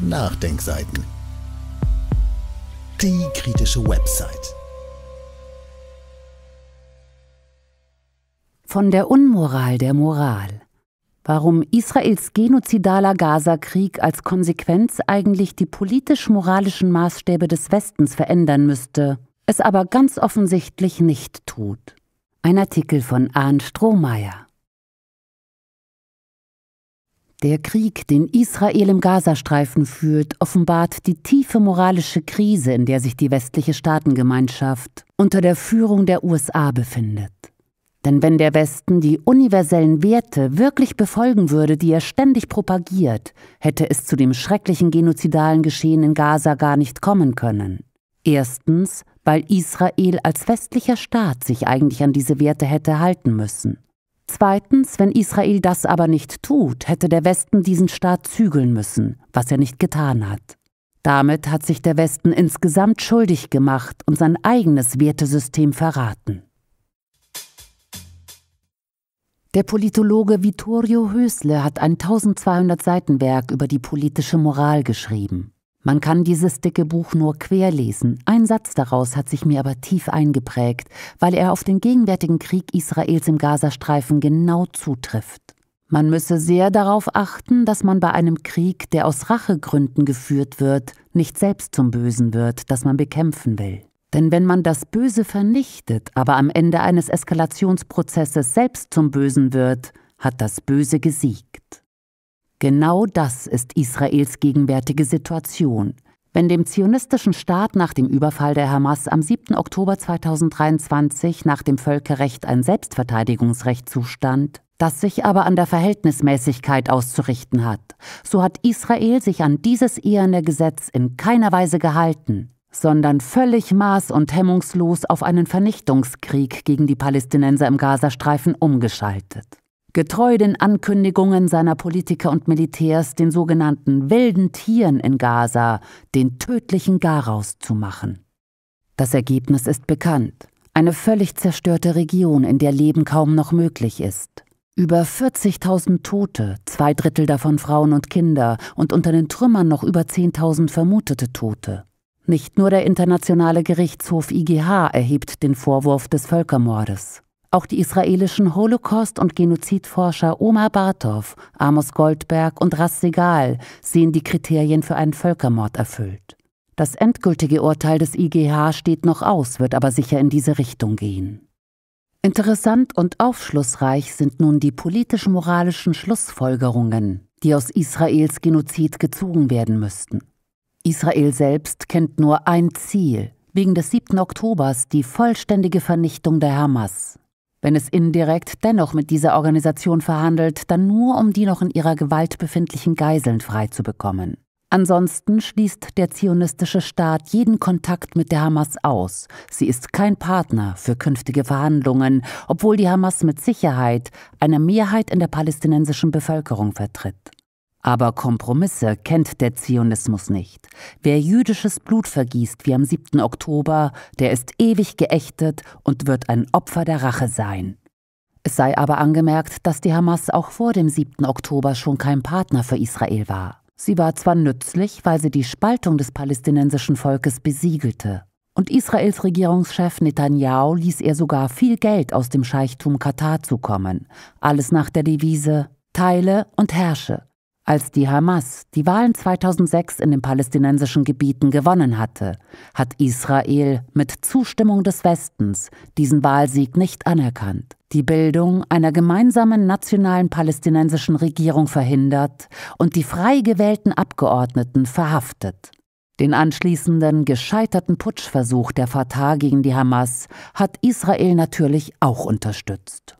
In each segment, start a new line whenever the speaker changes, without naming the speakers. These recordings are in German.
Nachdenkseiten. Die kritische Website. Von der Unmoral der Moral. Warum Israels genozidaler Gaza-Krieg als Konsequenz eigentlich die politisch-moralischen Maßstäbe des Westens verändern müsste, es aber ganz offensichtlich nicht tut. Ein Artikel von Arndt Strohmeier. Der Krieg, den Israel im Gazastreifen führt, offenbart die tiefe moralische Krise, in der sich die westliche Staatengemeinschaft unter der Führung der USA befindet. Denn wenn der Westen die universellen Werte wirklich befolgen würde, die er ständig propagiert, hätte es zu dem schrecklichen genozidalen Geschehen in Gaza gar nicht kommen können. Erstens, weil Israel als westlicher Staat sich eigentlich an diese Werte hätte halten müssen. Zweitens, wenn Israel das aber nicht tut, hätte der Westen diesen Staat zügeln müssen, was er nicht getan hat. Damit hat sich der Westen insgesamt schuldig gemacht und sein eigenes Wertesystem verraten. Der Politologe Vittorio Hösle hat ein 1200 Seiten Werk über die politische Moral geschrieben. Man kann dieses dicke Buch nur quer lesen. Ein Satz daraus hat sich mir aber tief eingeprägt, weil er auf den gegenwärtigen Krieg Israels im Gazastreifen genau zutrifft. Man müsse sehr darauf achten, dass man bei einem Krieg, der aus Rachegründen geführt wird, nicht selbst zum Bösen wird, das man bekämpfen will. Denn wenn man das Böse vernichtet, aber am Ende eines Eskalationsprozesses selbst zum Bösen wird, hat das Böse gesiegt. Genau das ist Israels gegenwärtige Situation. Wenn dem zionistischen Staat nach dem Überfall der Hamas am 7. Oktober 2023 nach dem Völkerrecht ein Selbstverteidigungsrecht zustand, das sich aber an der Verhältnismäßigkeit auszurichten hat, so hat Israel sich an dieses eherne Gesetz in keiner Weise gehalten, sondern völlig maß- und hemmungslos auf einen Vernichtungskrieg gegen die Palästinenser im Gazastreifen umgeschaltet getreu den Ankündigungen seiner Politiker und Militärs, den sogenannten wilden Tieren in Gaza den tödlichen Garaus zu machen. Das Ergebnis ist bekannt. Eine völlig zerstörte Region, in der Leben kaum noch möglich ist. Über 40.000 Tote, zwei Drittel davon Frauen und Kinder und unter den Trümmern noch über 10.000 vermutete Tote. Nicht nur der Internationale Gerichtshof IGH erhebt den Vorwurf des Völkermordes. Auch die israelischen Holocaust- und Genozidforscher Omar Bartov, Amos Goldberg und Ras Segal sehen die Kriterien für einen Völkermord erfüllt. Das endgültige Urteil des IGH steht noch aus, wird aber sicher in diese Richtung gehen. Interessant und aufschlussreich sind nun die politisch-moralischen Schlussfolgerungen, die aus Israels Genozid gezogen werden müssten. Israel selbst kennt nur ein Ziel, wegen des 7. Oktobers die vollständige Vernichtung der Hamas. Wenn es indirekt dennoch mit dieser Organisation verhandelt, dann nur, um die noch in ihrer Gewalt befindlichen Geiseln freizubekommen. Ansonsten schließt der zionistische Staat jeden Kontakt mit der Hamas aus. Sie ist kein Partner für künftige Verhandlungen, obwohl die Hamas mit Sicherheit eine Mehrheit in der palästinensischen Bevölkerung vertritt. Aber Kompromisse kennt der Zionismus nicht. Wer jüdisches Blut vergießt wie am 7. Oktober, der ist ewig geächtet und wird ein Opfer der Rache sein. Es sei aber angemerkt, dass die Hamas auch vor dem 7. Oktober schon kein Partner für Israel war. Sie war zwar nützlich, weil sie die Spaltung des palästinensischen Volkes besiegelte. Und Israels Regierungschef Netanyahu ließ ihr sogar viel Geld aus dem Scheichtum Katar zukommen. Alles nach der Devise Teile und herrsche. Als die Hamas die Wahlen 2006 in den palästinensischen Gebieten gewonnen hatte, hat Israel mit Zustimmung des Westens diesen Wahlsieg nicht anerkannt, die Bildung einer gemeinsamen nationalen palästinensischen Regierung verhindert und die frei gewählten Abgeordneten verhaftet. Den anschließenden gescheiterten Putschversuch der Fatah gegen die Hamas hat Israel natürlich auch unterstützt.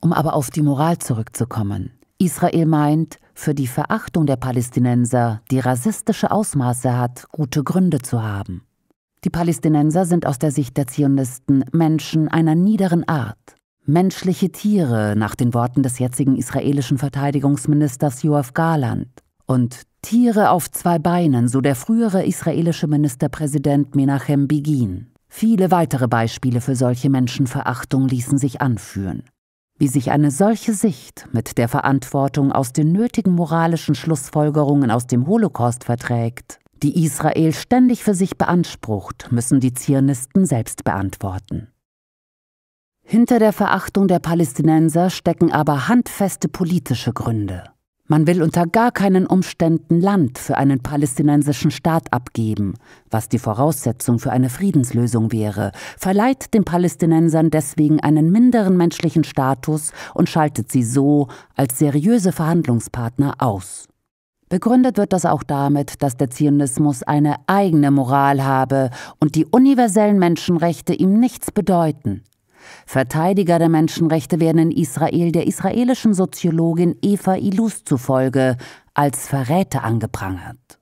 Um aber auf die Moral zurückzukommen. Israel meint, für die Verachtung der Palästinenser, die rassistische Ausmaße hat, gute Gründe zu haben. Die Palästinenser sind aus der Sicht der Zionisten Menschen einer niederen Art. Menschliche Tiere, nach den Worten des jetzigen israelischen Verteidigungsministers Joachim Garland. Und Tiere auf zwei Beinen, so der frühere israelische Ministerpräsident Menachem Begin. Viele weitere Beispiele für solche Menschenverachtung ließen sich anführen. Wie sich eine solche Sicht mit der Verantwortung aus den nötigen moralischen Schlussfolgerungen aus dem Holocaust verträgt, die Israel ständig für sich beansprucht, müssen die Zionisten selbst beantworten. Hinter der Verachtung der Palästinenser stecken aber handfeste politische Gründe. Man will unter gar keinen Umständen Land für einen palästinensischen Staat abgeben, was die Voraussetzung für eine Friedenslösung wäre, verleiht den Palästinensern deswegen einen minderen menschlichen Status und schaltet sie so als seriöse Verhandlungspartner aus. Begründet wird das auch damit, dass der Zionismus eine eigene Moral habe und die universellen Menschenrechte ihm nichts bedeuten. Verteidiger der Menschenrechte werden in Israel der israelischen Soziologin Eva Ilus zufolge als Verräter angeprangert.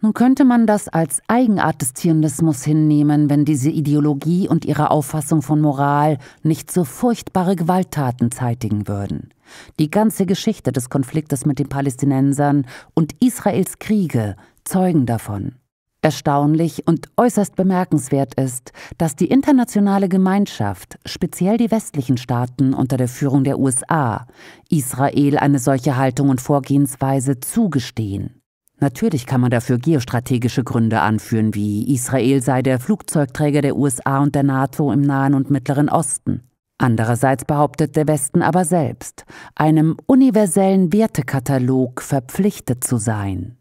Nun könnte man das als Eigenart des Zionismus hinnehmen, wenn diese Ideologie und ihre Auffassung von Moral nicht so furchtbare Gewalttaten zeitigen würden. Die ganze Geschichte des Konfliktes mit den Palästinensern und Israels Kriege zeugen davon. Erstaunlich und äußerst bemerkenswert ist, dass die internationale Gemeinschaft, speziell die westlichen Staaten unter der Führung der USA, Israel eine solche Haltung und Vorgehensweise zugestehen. Natürlich kann man dafür geostrategische Gründe anführen, wie Israel sei der Flugzeugträger der USA und der NATO im Nahen und Mittleren Osten. Andererseits behauptet der Westen aber selbst, einem universellen Wertekatalog verpflichtet zu sein.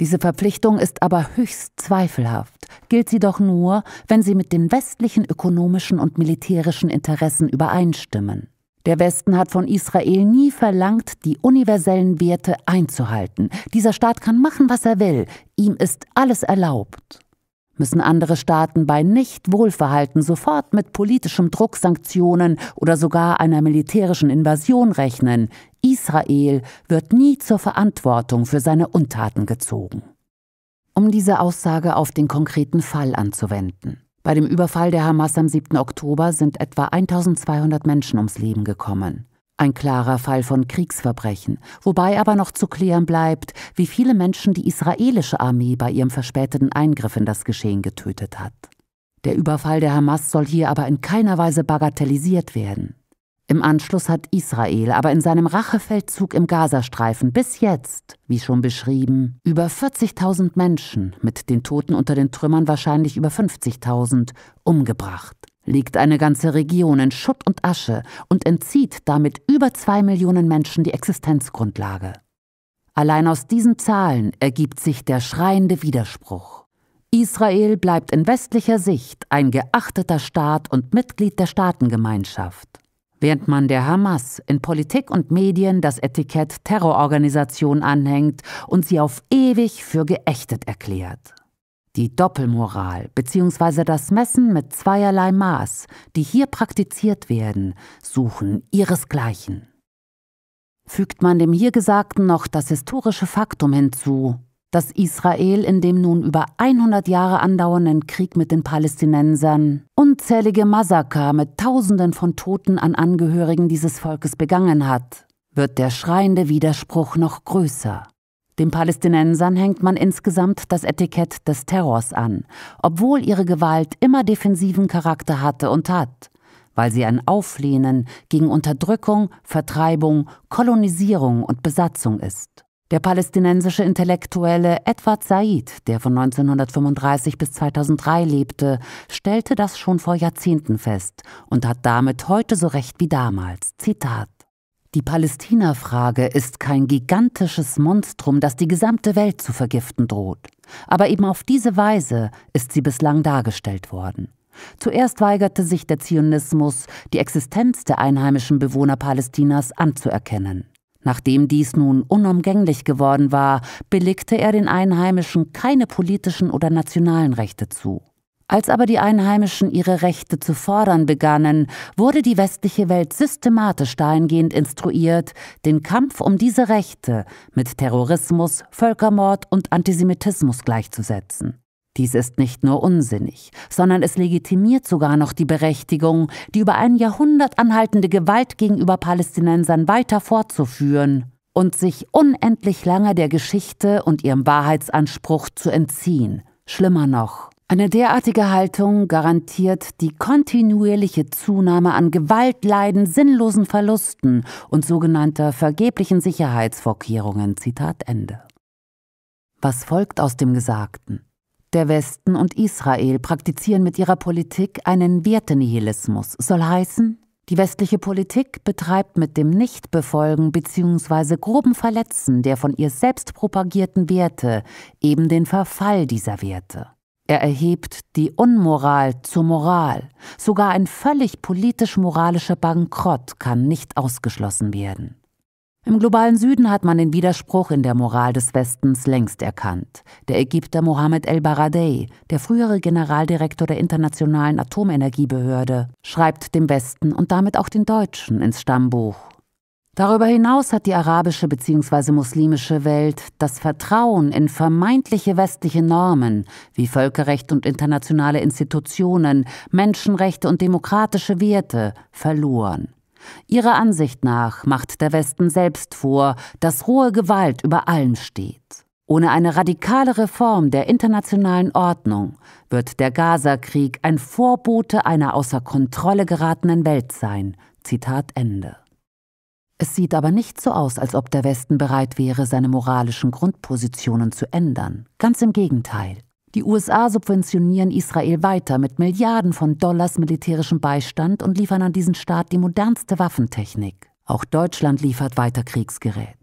Diese Verpflichtung ist aber höchst zweifelhaft, gilt sie doch nur, wenn sie mit den westlichen ökonomischen und militärischen Interessen übereinstimmen. Der Westen hat von Israel nie verlangt, die universellen Werte einzuhalten. Dieser Staat kann machen, was er will, ihm ist alles erlaubt. Müssen andere Staaten bei Nichtwohlverhalten sofort mit politischem Druck, Sanktionen oder sogar einer militärischen Invasion rechnen, Israel wird nie zur Verantwortung für seine Untaten gezogen. Um diese Aussage auf den konkreten Fall anzuwenden. Bei dem Überfall der Hamas am 7. Oktober sind etwa 1200 Menschen ums Leben gekommen. Ein klarer Fall von Kriegsverbrechen, wobei aber noch zu klären bleibt, wie viele Menschen die israelische Armee bei ihrem verspäteten Eingriff in das Geschehen getötet hat. Der Überfall der Hamas soll hier aber in keiner Weise bagatellisiert werden. Im Anschluss hat Israel aber in seinem Rachefeldzug im Gazastreifen bis jetzt, wie schon beschrieben, über 40.000 Menschen, mit den Toten unter den Trümmern wahrscheinlich über 50.000, umgebracht. Legt eine ganze Region in Schutt und Asche und entzieht damit über zwei Millionen Menschen die Existenzgrundlage. Allein aus diesen Zahlen ergibt sich der schreiende Widerspruch. Israel bleibt in westlicher Sicht ein geachteter Staat und Mitglied der Staatengemeinschaft. Während man der Hamas in Politik und Medien das Etikett Terrororganisation anhängt und sie auf ewig für geächtet erklärt. Die Doppelmoral bzw. das Messen mit zweierlei Maß, die hier praktiziert werden, suchen ihresgleichen. Fügt man dem hier Gesagten noch das historische Faktum hinzu, dass Israel in dem nun über 100 Jahre andauernden Krieg mit den Palästinensern unzählige Massaker mit Tausenden von Toten an Angehörigen dieses Volkes begangen hat, wird der schreiende Widerspruch noch größer. Den Palästinensern hängt man insgesamt das Etikett des Terrors an, obwohl ihre Gewalt immer defensiven Charakter hatte und hat, weil sie ein Auflehnen gegen Unterdrückung, Vertreibung, Kolonisierung und Besatzung ist. Der palästinensische Intellektuelle Edward Said, der von 1935 bis 2003 lebte, stellte das schon vor Jahrzehnten fest und hat damit heute so recht wie damals. Zitat. Die Palästina-Frage ist kein gigantisches Monstrum, das die gesamte Welt zu vergiften droht. Aber eben auf diese Weise ist sie bislang dargestellt worden. Zuerst weigerte sich der Zionismus, die Existenz der einheimischen Bewohner Palästinas anzuerkennen. Nachdem dies nun unumgänglich geworden war, billigte er den Einheimischen keine politischen oder nationalen Rechte zu. Als aber die Einheimischen ihre Rechte zu fordern begannen, wurde die westliche Welt systematisch dahingehend instruiert, den Kampf um diese Rechte mit Terrorismus, Völkermord und Antisemitismus gleichzusetzen. Dies ist nicht nur unsinnig, sondern es legitimiert sogar noch die Berechtigung, die über ein Jahrhundert anhaltende Gewalt gegenüber Palästinensern weiter fortzuführen und sich unendlich lange der Geschichte und ihrem Wahrheitsanspruch zu entziehen. Schlimmer noch. Eine derartige Haltung garantiert die kontinuierliche Zunahme an Gewaltleiden, sinnlosen Verlusten und sogenannter vergeblichen Sicherheitsvorkehrungen. Zitat Ende. Was folgt aus dem Gesagten? Der Westen und Israel praktizieren mit ihrer Politik einen Wertenihilismus, soll heißen, die westliche Politik betreibt mit dem Nichtbefolgen bzw. groben Verletzen der von ihr selbst propagierten Werte eben den Verfall dieser Werte. Er erhebt die Unmoral zur Moral. Sogar ein völlig politisch-moralischer Bankrott kann nicht ausgeschlossen werden. Im globalen Süden hat man den Widerspruch in der Moral des Westens längst erkannt. Der Ägypter Mohammed El-Baradei, der frühere Generaldirektor der Internationalen Atomenergiebehörde, schreibt dem Westen und damit auch den Deutschen ins Stammbuch. Darüber hinaus hat die arabische bzw. muslimische Welt das Vertrauen in vermeintliche westliche Normen wie Völkerrecht und internationale Institutionen, Menschenrechte und demokratische Werte verloren. Ihrer Ansicht nach macht der Westen selbst vor, dass hohe Gewalt über allem steht. Ohne eine radikale Reform der internationalen Ordnung wird der Gaza-Krieg ein Vorbote einer außer Kontrolle geratenen Welt sein. Zitat Ende. Es sieht aber nicht so aus, als ob der Westen bereit wäre, seine moralischen Grundpositionen zu ändern. Ganz im Gegenteil. Die USA subventionieren Israel weiter mit Milliarden von Dollars militärischem Beistand und liefern an diesen Staat die modernste Waffentechnik. Auch Deutschland liefert weiter Kriegsgerät.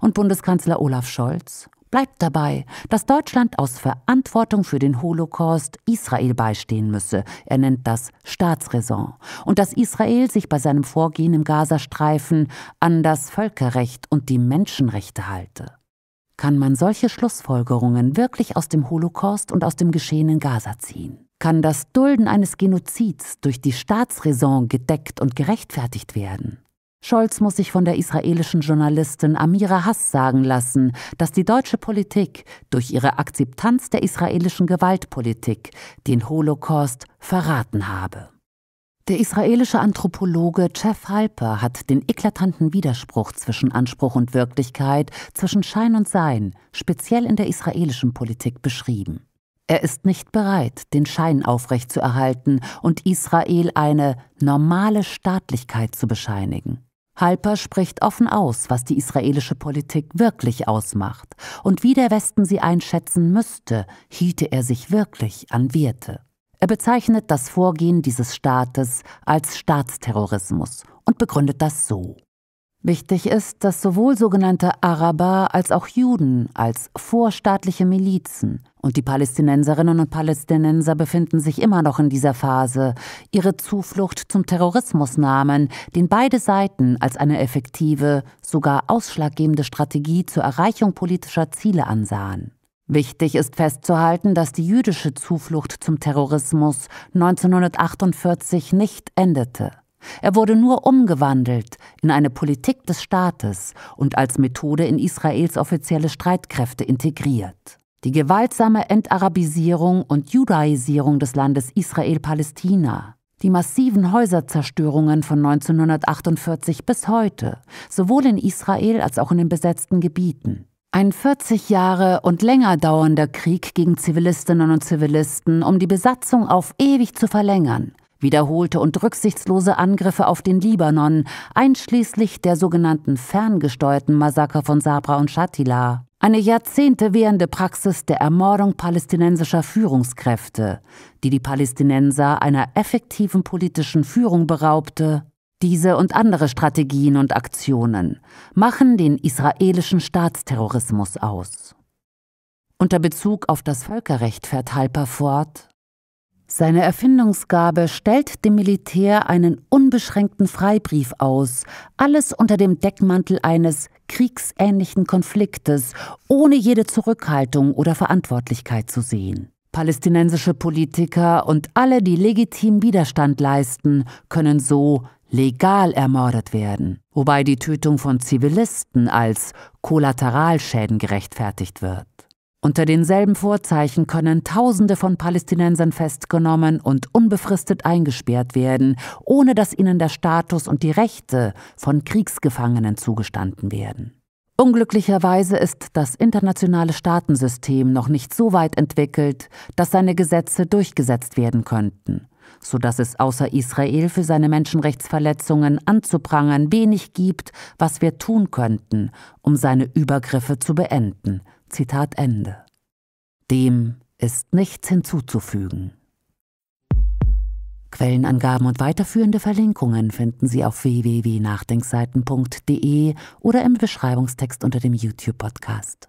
Und Bundeskanzler Olaf Scholz bleibt dabei, dass Deutschland aus Verantwortung für den Holocaust Israel beistehen müsse. Er nennt das Staatsräson. Und dass Israel sich bei seinem Vorgehen im Gazastreifen an das Völkerrecht und die Menschenrechte halte. Kann man solche Schlussfolgerungen wirklich aus dem Holocaust und aus dem Geschehen in Gaza ziehen? Kann das Dulden eines Genozids durch die Staatsräson gedeckt und gerechtfertigt werden? Scholz muss sich von der israelischen Journalistin Amira Hass sagen lassen, dass die deutsche Politik durch ihre Akzeptanz der israelischen Gewaltpolitik den Holocaust verraten habe. Der israelische Anthropologe Jeff Halper hat den eklatanten Widerspruch zwischen Anspruch und Wirklichkeit, zwischen Schein und Sein, speziell in der israelischen Politik beschrieben. Er ist nicht bereit, den Schein aufrechtzuerhalten und Israel eine normale Staatlichkeit zu bescheinigen. Halper spricht offen aus, was die israelische Politik wirklich ausmacht und wie der Westen sie einschätzen müsste, hielte er sich wirklich an Werte. Er bezeichnet das Vorgehen dieses Staates als Staatsterrorismus und begründet das so. Wichtig ist, dass sowohl sogenannte Araber als auch Juden als vorstaatliche Milizen und die Palästinenserinnen und Palästinenser befinden sich immer noch in dieser Phase, ihre Zuflucht zum Terrorismus nahmen, den beide Seiten als eine effektive, sogar ausschlaggebende Strategie zur Erreichung politischer Ziele ansahen. Wichtig ist festzuhalten, dass die jüdische Zuflucht zum Terrorismus 1948 nicht endete. Er wurde nur umgewandelt in eine Politik des Staates und als Methode in Israels offizielle Streitkräfte integriert. Die gewaltsame Entarabisierung und Judaisierung des Landes Israel-Palästina, die massiven Häuserzerstörungen von 1948 bis heute, sowohl in Israel als auch in den besetzten Gebieten, ein 40 Jahre und länger dauernder Krieg gegen Zivilistinnen und Zivilisten, um die Besatzung auf ewig zu verlängern. Wiederholte und rücksichtslose Angriffe auf den Libanon, einschließlich der sogenannten ferngesteuerten Massaker von Sabra und Shatila. Eine Jahrzehnte währende Praxis der Ermordung palästinensischer Führungskräfte, die die Palästinenser einer effektiven politischen Führung beraubte diese und andere Strategien und Aktionen machen den israelischen Staatsterrorismus aus. Unter Bezug auf das Völkerrecht fährt Halper fort, seine Erfindungsgabe stellt dem Militär einen unbeschränkten Freibrief aus, alles unter dem Deckmantel eines kriegsähnlichen Konfliktes, ohne jede Zurückhaltung oder Verantwortlichkeit zu sehen. Palästinensische Politiker und alle, die legitim Widerstand leisten, können so legal ermordet werden, wobei die Tötung von Zivilisten als Kollateralschäden gerechtfertigt wird. Unter denselben Vorzeichen können Tausende von Palästinensern festgenommen und unbefristet eingesperrt werden, ohne dass ihnen der Status und die Rechte von Kriegsgefangenen zugestanden werden. Unglücklicherweise ist das internationale Staatensystem noch nicht so weit entwickelt, dass seine Gesetze durchgesetzt werden könnten sodass es außer Israel für seine Menschenrechtsverletzungen anzuprangern wenig gibt, was wir tun könnten, um seine Übergriffe zu beenden. Zitat Ende. Dem ist nichts hinzuzufügen. Quellenangaben und weiterführende Verlinkungen finden Sie auf www.nachdenkseiten.de oder im Beschreibungstext unter dem YouTube-Podcast.